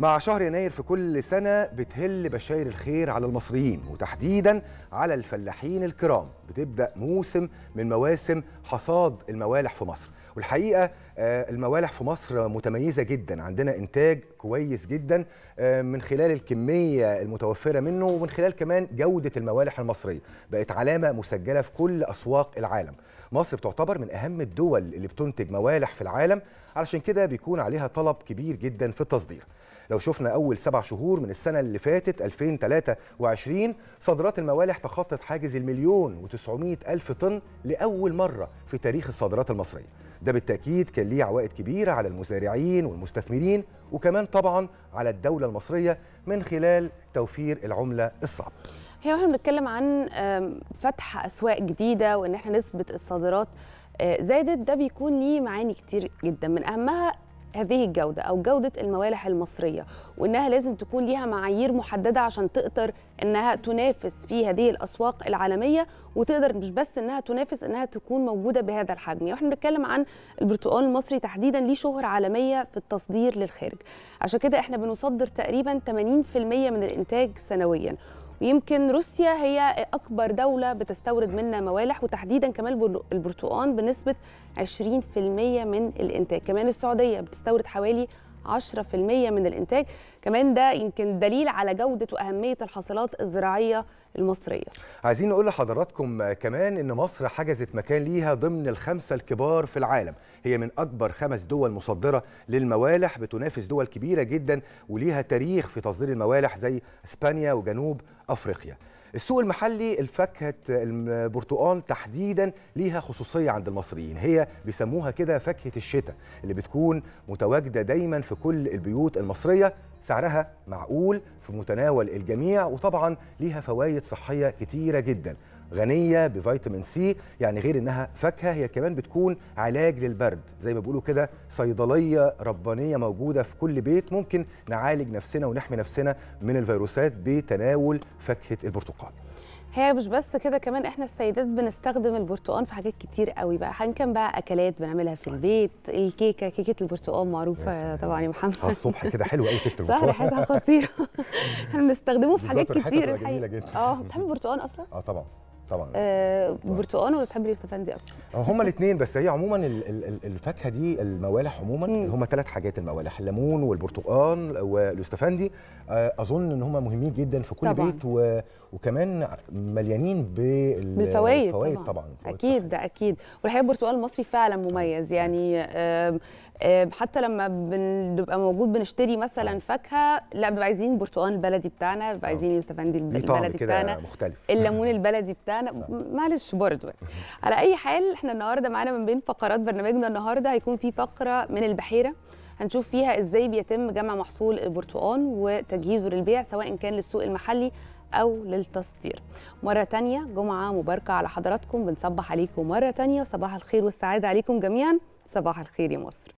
مع شهر يناير في كل سنة بتهل بشاير الخير على المصريين وتحديدا على الفلاحين الكرام بتبدأ موسم من مواسم حصاد الموالح في مصر والحقيقة آه، الموالح في مصر متميزة جدا عندنا إنتاج كويس جدا آه، من خلال الكمية المتوفرة منه ومن خلال كمان جودة الموالح المصرية بقت علامة مسجلة في كل أسواق العالم مصر بتعتبر من أهم الدول اللي بتنتج موالح في العالم علشان كده بيكون عليها طلب كبير جدا في التصدير لو شفنا أول سبع شهور من السنة اللي فاتت 2023 صادرات الموالح تخطت حاجز المليون و900 ألف طن لأول مرة في تاريخ الصادرات المصرية ده بالتأكيد كان ليه عوائد كبيرة على المزارعين والمستثمرين وكمان طبعا على الدولة المصرية من خلال توفير العملة الصعبة هي واحنا بنتكلم عن فتح اسواق جديده وان احنا نسبه الصادرات آه، زادت ده بيكون ليه معاني كتير جدا من اهمها هذه الجوده او جوده الموالح المصريه وانها لازم تكون ليها معايير محدده عشان تقدر انها تنافس في هذه الاسواق العالميه وتقدر مش بس انها تنافس انها تكون موجوده بهذا الحجم وإحنا يعني بنتكلم عن البرتقال المصري تحديدا ليه شهره عالميه في التصدير للخارج عشان كده احنا بنصدر تقريبا 80% من الانتاج سنويا ويمكن روسيا هي أكبر دولة بتستورد منا موالح وتحديدا كمان البرتقال بنسبة 20% من الإنتاج كمان السعودية بتستورد حوالي 10% من الانتاج كمان ده يمكن دليل على جوده واهميه الحاصلات الزراعيه المصريه عايزين نقول لحضراتكم كمان ان مصر حجزت مكان ليها ضمن الخمسه الكبار في العالم هي من اكبر خمس دول مصدره للموالح بتنافس دول كبيره جدا وليها تاريخ في تصدير الموالح زي اسبانيا وجنوب افريقيا السوق المحلي الفاكهة البرتقال تحديدا ليها خصوصية عند المصريين هي بيسموها كده فاكهة الشتاء اللي بتكون متواجدة دايما في كل البيوت المصرية سعرها معقول في متناول الجميع وطبعا ليها فوائد صحية كتيرة جدا غنية بفيتامين سي يعني غير انها فاكهة هي كمان بتكون علاج للبرد زي ما بيقولوا كده صيدلية ربانية موجودة في كل بيت ممكن نعالج نفسنا ونحمي نفسنا من الفيروسات بتناول فاكهة البرتقال هي مش بس كده كمان احنا السيدات بنستخدم البرتقال في حاجات كتير قوي بقى ان كان بقى اكلات بنعملها في البيت الكيكه كيكه البرتقال معروفه يا طبعا يا محمد على آه، الصبح كده حلوه قوي كيكه البرتقال صح ريحتها خطيره احنا بنستخدمه في حاجات كتير جميله اه بتحب البرتقال اصلا اه طبعا طبعا آه برتقان ولا بتحبي اليوسفندي اكتر؟ آه، هما الاثنين بس هي عموما الفاكهه دي الموالح عموما هما ثلاث حاجات الموالح الليمون والبرتقان واليوسفندي آه اظن ان هما مهمين جدا في كل طبعًا. بيت وكمان مليانين بالفوائد طبعا, طبعًا. اكيد ده اكيد والحقيقه البرتقال المصري فعلا مميز يعني آه،, آه حتى لما بنبقى موجود بنشتري مثلا فاكهه لا بنبقى عايزين برتقان آه. البلدي بتاعنا بنبقى عايزين يستفندي البلدي بتاعنا الليمون البلدي بتاعنا انا معلش برضه على اي حال احنا النهارده معانا من بين فقرات برنامجنا النهارده هيكون في فقره من البحيره هنشوف فيها ازاي بيتم جمع محصول البرتقال وتجهيزه للبيع سواء كان للسوق المحلي او للتصدير مره تانية جمعه مباركه على حضراتكم بنصبح عليكم مره تانية صباح الخير والسعاده عليكم جميعا صباح الخير يا مصر